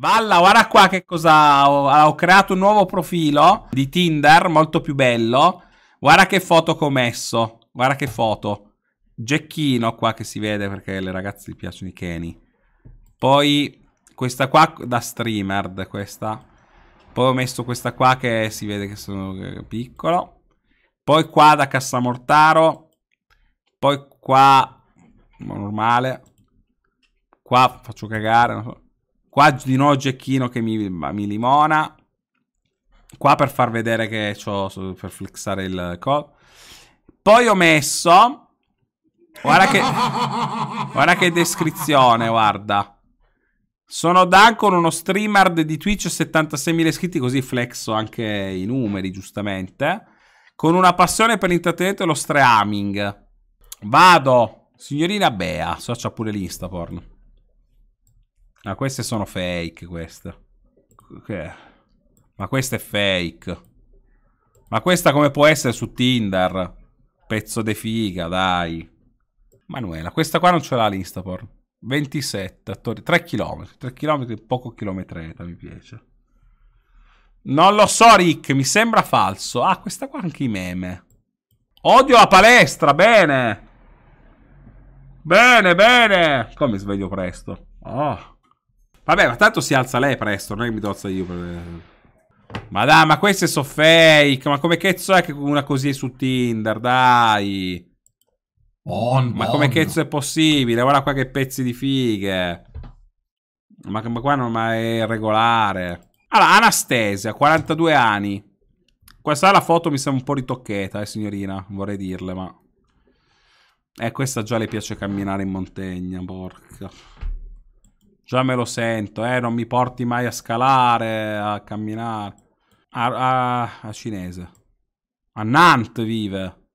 Valla, guarda qua che cosa ho, ho creato un nuovo profilo di Tinder, molto più bello. Guarda che foto che ho messo, guarda che foto. Gecchino qua che si vede perché le ragazze piacciono i Kenny. Poi questa qua da streamer, questa. Poi ho messo questa qua che si vede che sono piccolo. Poi qua da Cassamortaro. Poi qua normale. Qua faccio cagare, non so. Qua di nuovo Gecchino che mi, mi limona. Qua per far vedere che ho, per flexare il call. Poi ho messo... Guarda che... guarda che descrizione, guarda. Sono Dan con uno streamer di Twitch, 76.000 iscritti, così flexo anche i numeri, giustamente. Con una passione per l'intrattenimento e lo streaming. Vado. Signorina Bea, so c'ha pure l'Instaporn. Ah, queste sono fake, queste. Okay. Ma questa è fake. Ma questa come può essere su Tinder? Pezzo di figa, dai. Manuela, questa qua non ce l'ha l'Instapor. 27, attori, 3 km. 3 km, poco chilometreta, mi piace. Non lo so, Rick, mi sembra falso. Ah, questa qua anche i meme. Odio la palestra, bene. Bene, bene. Come sveglio presto. Oh. Vabbè, ma tanto si alza lei presto, non è che mi tozza io. Per... Ma dai, ma queste sono fake. Ma come cazzo è che una così è su Tinder? Dai. Bon, ma bon. come cazzo è possibile? Guarda qua che pezzi di fighe. Ma, ma qua non è regolare. Allora, Anastasia, 42 anni. Questa la foto mi sembra un po' ritocchetta, eh, signorina. Vorrei dirle, ma... Eh, questa già le piace camminare in montagna, porca. Già me lo sento, eh, non mi porti mai a scalare, a camminare. A, a, a cinese. A Nantes vive.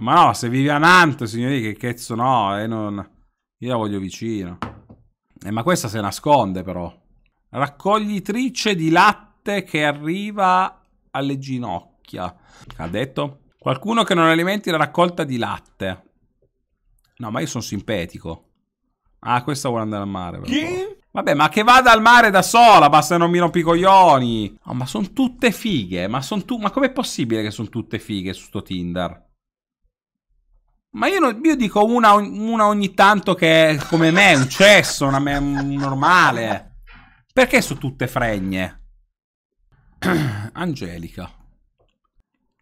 Ma no, se vive a Nantes, signori, che cazzo no, eh, non... io la voglio vicino. Eh, ma questa se nasconde però. Raccoglitrice di latte che arriva alle ginocchia. Ha detto? Qualcuno che non alimenti la raccolta di latte. No, ma io sono simpatico. Ah, questa vuole andare al mare. Che? Vabbè, ma che vada al mare da sola, basta che non mi rompi i coglioni. Oh, ma sono tutte fighe, ma sono tu... Ma com'è possibile che sono tutte fighe su sto Tinder? Ma io, non, io dico una, una, ogni tanto che è come me, un cesso, una me, un normale. Perché sono tutte fregne? Angelica.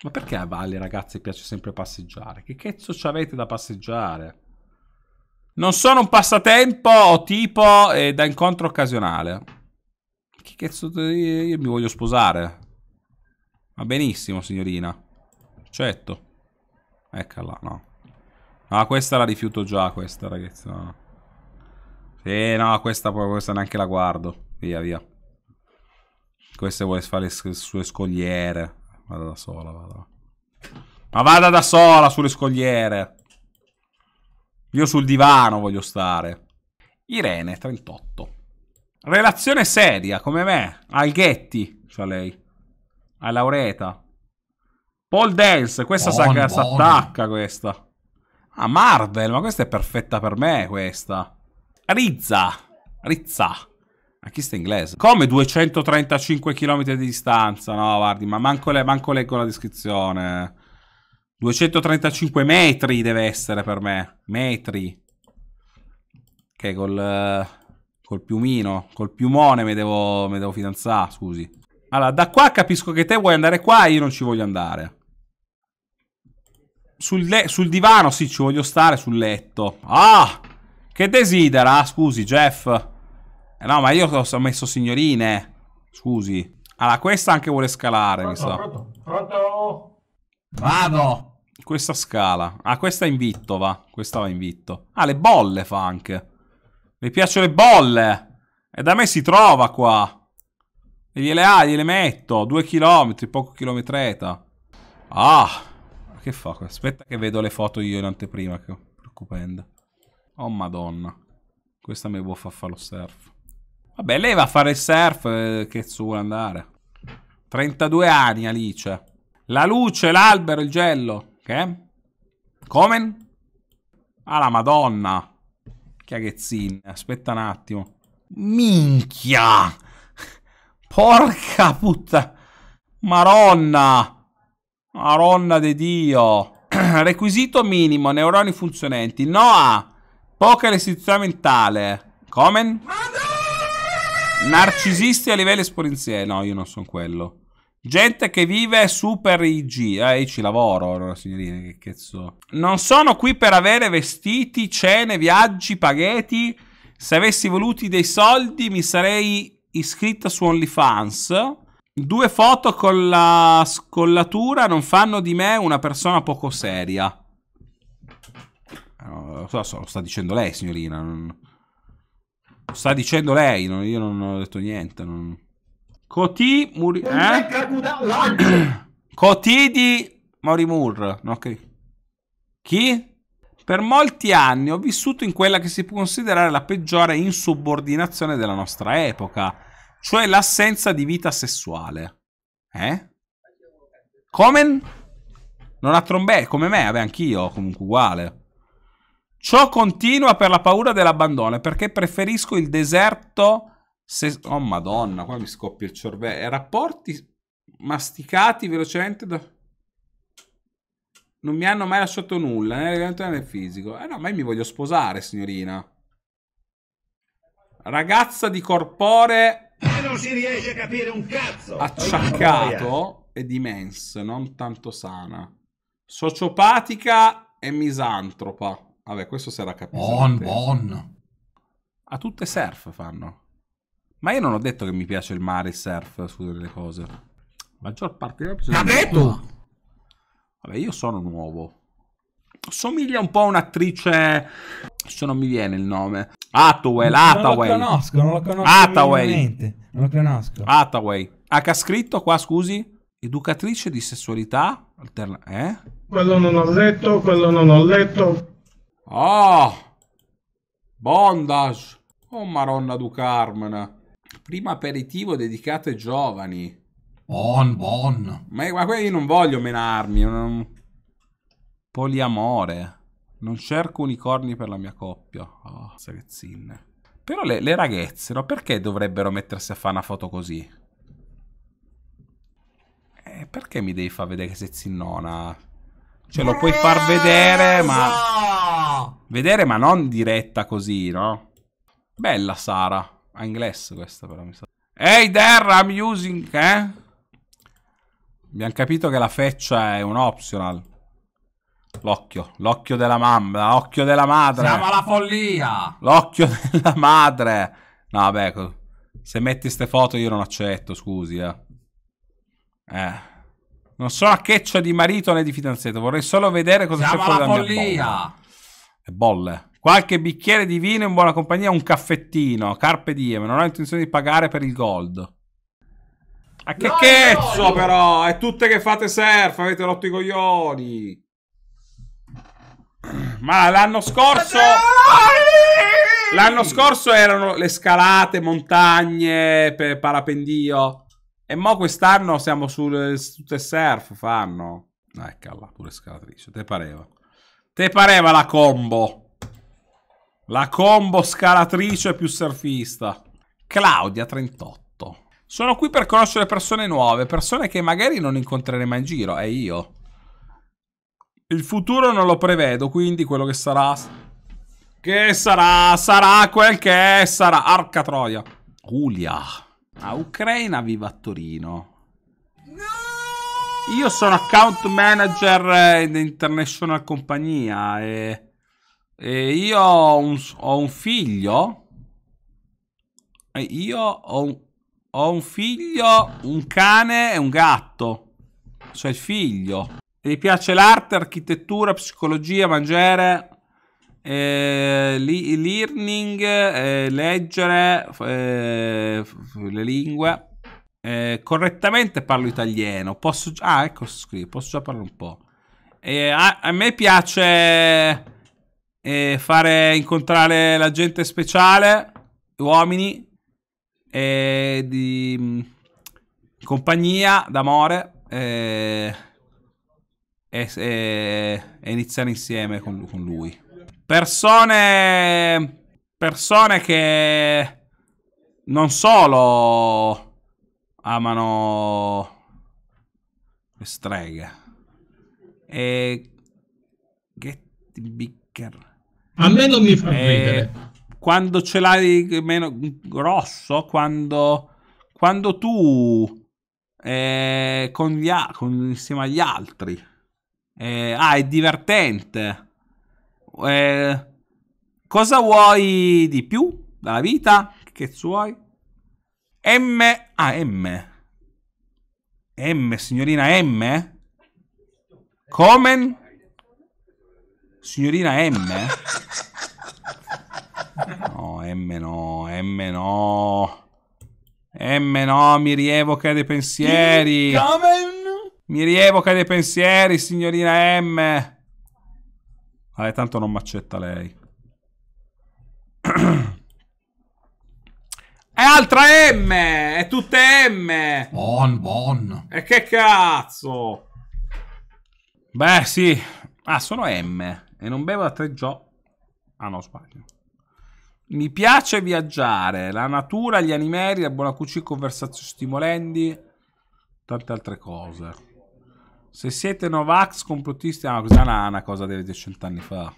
Ma perché a Valle, ragazzi, piace sempre passeggiare? Che cazzo ci avete da passeggiare? Non sono un passatempo o tipo eh, da incontro occasionale. Che cazzo... Eh, io mi voglio sposare. Va benissimo, signorina. Certo. Eccola, no. No, questa la rifiuto già, questa, ragazzi. No. Sì, no, questa, questa neanche la guardo. Via, via. Questa vuole fare le sue scogliere. Vada da sola, vada. Ma vada da sola sulle scogliere. Io sul divano voglio stare. Irene, 38. Relazione seria, come me. Alghetti, c'ha lei. A Laureta. Paul Dance, questa bon, si attacca questa. Ah, Marvel, ma questa è perfetta per me, questa. Rizza. Rizza. Ma chi sta inglese? Come 235 km di distanza? No, guardi, ma manco, le, manco leggo la descrizione. 235 metri deve essere per me. Metri. Ok, col, col piumino, col piumone mi devo, mi devo fidanzare, scusi. Allora, da qua capisco che te vuoi andare qua e io non ci voglio andare. Sul, sul divano, sì, ci voglio stare sul letto. Ah! Che desidera? Scusi, Jeff. Eh no, ma io ho messo signorine. Scusi. Allora, questa anche vuole scalare, pronto, mi sa. So. Pronto, pronto. Vado! Questa scala. Ah, questa è invitto, va. Questa va invitto. Ah, le bolle fa anche. Mi piacciono le bolle. E da me si trova qua. E gliele ha, ah, gliele metto. Due chilometri, poco chilometreta. Ah. Che fa? Aspetta che vedo le foto io in anteprima, che è preoccupante. Oh, madonna. Questa mi può far fare lo surf. Vabbè, lei va a fare il surf, eh, che su vuole andare. 32 anni, Alice. La luce, l'albero, il gello. Che? Come? Ah la madonna. Chiachezzin. Aspetta un attimo. Minchia. Porca puttana. Maronna. Maronna di Dio. Requisito minimo. Neuroni funzionenti. Noah. Poca restrizione mentale. Come? Narcisisti a livello esponenziale. No, io non sono quello. Gente che vive super IG. Eh, io ci lavoro, allora, signorine, che cazzo. Non sono qui per avere vestiti, cene, viaggi, paghetti. Se avessi voluti dei soldi mi sarei iscritta su OnlyFans. Due foto con la scollatura non fanno di me una persona poco seria. Eh, lo, so, lo sta dicendo lei, signorina. Lo sta dicendo lei, io non ho detto niente. Non... Coti Muri... Eh? Coti di Mauri Moore. ok. Chi? Per molti anni ho vissuto in quella che si può considerare la peggiore insubordinazione della nostra epoca, cioè l'assenza di vita sessuale. Eh? Comen? Non ha trombè, come me, vabbè anch'io, comunque uguale. Ciò continua per la paura dell'abbandono, perché preferisco il deserto se, oh madonna, qua mi scoppia il cervello. Rapporti masticati velocemente da... Non mi hanno mai lasciato nulla, né l'elemento né fisico. Eh no, ma io mi voglio sposare, signorina. Ragazza di corpore... non si riesce a capire un cazzo! Acciaccato e di mens, non tanto sana. Sociopatica e misantropa. Vabbè, questo sarà capito. Bon, bon. A tutte surf fanno. Ma io non ho detto che mi piace il mare, il surf, su delle cose. La maggior parte delle persone... L'ha detto! Vabbè, io sono nuovo. Somiglia un po' a un'attrice... Se non mi viene il nome. Hathaway, Hathaway. Non lo conosco, non lo conosco. Hathaway. Non lo conosco. Hathaway. Ah, che ha scritto qua, scusi? Educatrice di sessualità alterna... Eh? Quello non ho letto, quello non ho letto. Oh! Bondage! Oh, maronna du Carmena. Primo aperitivo dedicato ai giovani. Buon, buon. Ma, ma io non voglio menarmi. Non... Poliamore. Non cerco unicorni per la mia coppia. Oh, ragazzine. Però le, le ragazze, no? Perché dovrebbero mettersi a fare una foto così? Eh, perché mi devi far vedere che sei zinnona? Cioè, lo puoi far vedere, ma... Vedere, ma non diretta così, no? Bella Sara a ah, inglese questo però mi sa. Ehi hey I'm using, eh? Abbiamo capito che la feccia è un optional. L'occhio, l'occhio della mamma, l'occhio della madre. Siamo alla follia! L'occhio della madre. No, vabbè, se metti ste foto io non accetto, scusi, eh. Eh. Non so a che checcia di marito né di fidanzato, vorrei solo vedere cosa Siamo c'è fuori dalla follia. E bolle. Le bolle. Qualche bicchiere di vino in buona compagnia, un caffettino. Carpe diem, non ho intenzione di pagare per il gold. A che no, chezzo però, è tutte che fate surf, avete rotto i coglioni. Ma l'anno scorso... L'anno scorso erano le scalate, montagne, per parapendio. E mo quest'anno siamo su tutte surf, fanno. Eccola, ah, pure scalatrice, te pareva. Te pareva la combo. La combo scalatrice più surfista. Claudia, 38. Sono qui per conoscere persone nuove, persone che magari non incontrerei mai in giro, è io. Il futuro non lo prevedo, quindi quello che sarà... Che sarà? Sarà quel che sarà. Arca troia. Giulia. A Ucraina viva a Torino. Io sono account manager eh, in international compagnia e... E io ho un, ho un figlio. E io ho un, ho un figlio, un cane e un gatto. Cioè il figlio. Gli piace l'arte, architettura, psicologia, mangiare, eh, learning, eh, leggere eh, le lingue. correttamente parlo italiano. Posso, ah, ecco, scrivo, posso già parlare un po'. A, a me piace e fare incontrare la gente speciale, uomini e di mm, compagnia, d'amore e, e, e, e, iniziare insieme con, con lui. Persone, persone che non solo amano le streghe e Getty Bicker a me non mi fa eh, Quando ce l'hai meno grosso, quando, quando tu eh, con gli, con, insieme agli altri. Eh, ah, è divertente. Eh, cosa vuoi di più dalla vita? Che vuoi? M. Ah, M. M, signorina M? Comen? Signorina M? No, M no, M no. M no, mi rievoca dei pensieri. Mi rievoca dei pensieri, signorina M. Vabbè, tanto non m'accetta lei. È altra M! È tutte M! Buon, buon. E che cazzo! Beh, sì. Ah, sono M. E non bevo da tre giorni. Ah no, sbaglio. Mi piace viaggiare, la natura, gli animali, la buona cucina, conversazioni stimolendi, tante altre cose. Se siete Novax, complottisti, ah, questa è una, una cosa dei cent'anni fa.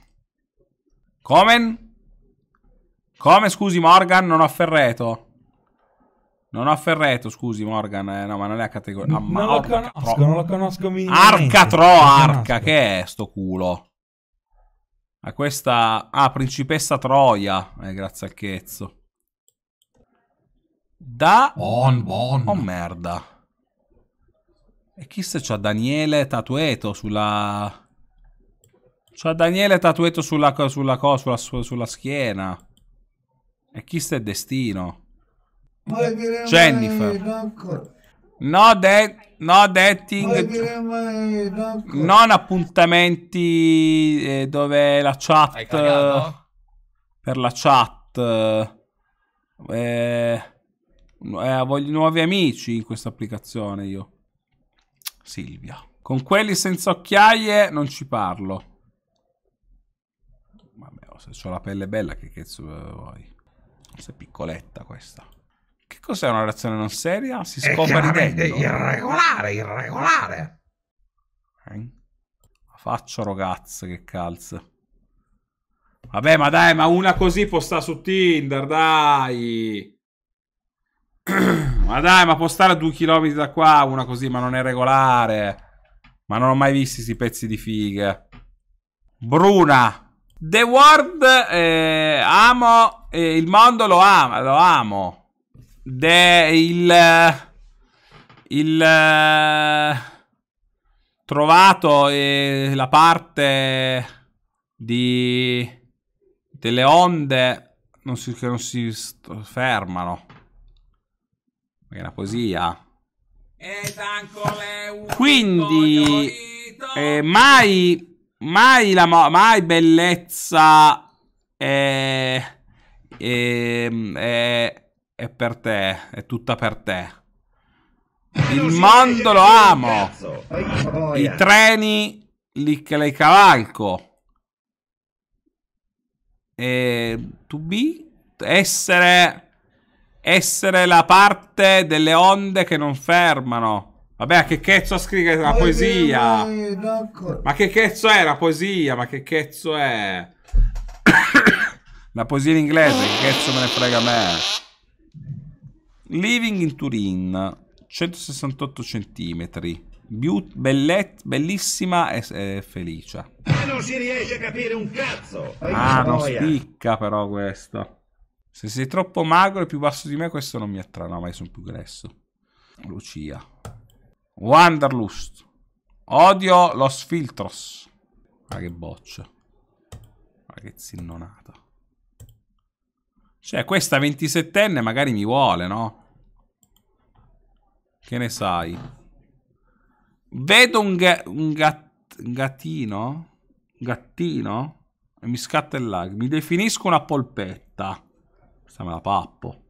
Come? Come, scusi Morgan, non ho ferreto. Non ho ferreto, scusi Morgan, eh, no ma non è a categoria. Ah, non, lo conosco, non lo conosco minimamente. Arca tro, arca, che è sto culo? A questa... Ah, principessa Troia. Eh, grazie al chezzo. Da... Buon, buon. Oh, merda. E chi se c'ha Daniele tatueto sulla... C'ha Daniele tatueto sulla, sulla, sulla, sulla schiena. E chi se è destino? Jennifer. Ancora. No, de no dating. Eh, non appuntamenti eh, dove la chat... Per la chat. Eh, eh, voglio nuovi amici in questa applicazione io. Silvia. Con quelli senza occhiaie non ci parlo. Vabbè, oh, se ho la pelle bella che cazzo vuoi. Sei piccoletta questa. Cos'è una relazione non seria? Si scopre ridendo. irregolare, irregolare. Okay. Faccio ragazze, che calze. Vabbè, ma dai, ma una così può stare su Tinder, dai. ma dai, ma può stare a due chilometri da qua una così, ma non è regolare. Ma non ho mai visto questi pezzi di fighe. Bruna. The World, eh, amo, eh, il mondo lo ama, lo amo. De, il, il trovato eh, la parte di, delle onde non si, che non si fermano. È una poesia. Quindi, eh, mai, mai, la, mai bellezza. Eh, ehm, eh, è per te, è tutta per te. Il mondo lo amo. I treni li, li cavalco. E to be essere essere la parte delle onde che non fermano. Vabbè, che cazzo scrive la poesia? Eh, ma che cazzo è la poesia? Ma che cazzo è? la poesia in inglese, che cazzo me ne frega a me? Living in Turin, 168 cm. But- bellet- bellissima e eh, felice. Ma non si riesce a capire un cazzo! Ah, non spicca però questo. Se sei troppo magro e più basso di me, questo non mi attrae. No, ma io sono più gresso. Lucia. Wanderlust. Odio los filtros. Ma che boccia. Ma che zinnonata. Cioè, questa 27enne magari mi vuole, no? Che ne sai? Vedo un, ga un gat gattino? Gattino? E mi scatta il lag. Mi definisco una polpetta. Questa me la pappo.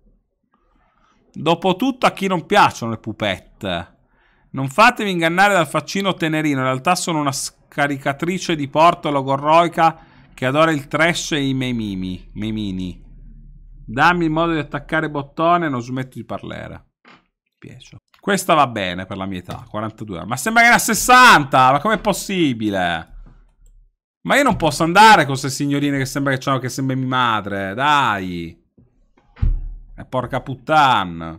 Dopotutto a chi non piacciono le pupette. Non fatevi ingannare dal faccino tenerino. In realtà sono una scaricatrice di porto logorroica che adora il trash e i memimi. Memini. Dammi il modo di attaccare bottone, e non smetto di parlare. Piace. Questa va bene per la mia età, 42. Ma sembra che era 60! Ma com'è possibile? Ma io non posso andare con queste signorine che sembra che, c'hanno che sembra mia madre. Dai. E eh, porca puttana.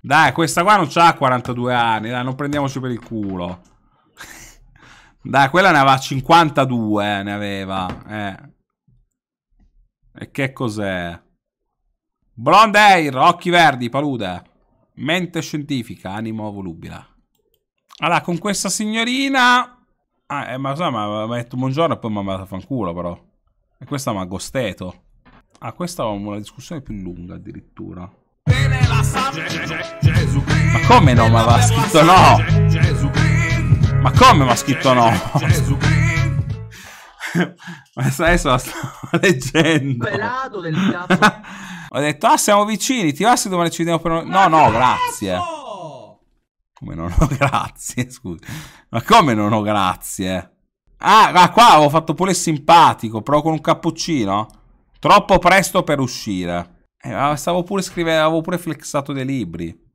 Dai, questa qua non c'ha 42 anni. Dai, non prendiamoci per il culo. Dai, quella ne aveva 52, eh, ne aveva. Eh. E che cos'è? Blonde hair, occhi verdi, palude. Mente scientifica, animo volubile. Allora, con questa signorina... Ah, eh, ma sai, ma mi ha detto buongiorno e poi mi ha mandato a fanculo, però. E questa mi ha gosteto. Ah, questa è una discussione più lunga, addirittura. Ma come no, ma ha scritto no? Ma come mi ha scritto no? ma adesso la stavo leggendo. Pelato del cazzo. Ho detto, ah, siamo vicini, ti va se domani ci vediamo per... Un... No, no, grazie. Come non ho grazie, scusa. Ma come non ho grazie? Ah, ma qua avevo fatto pure il simpatico, però con un cappuccino. Troppo presto per uscire. Eh, stavo pure scrivendo, avevo pure flexato dei libri.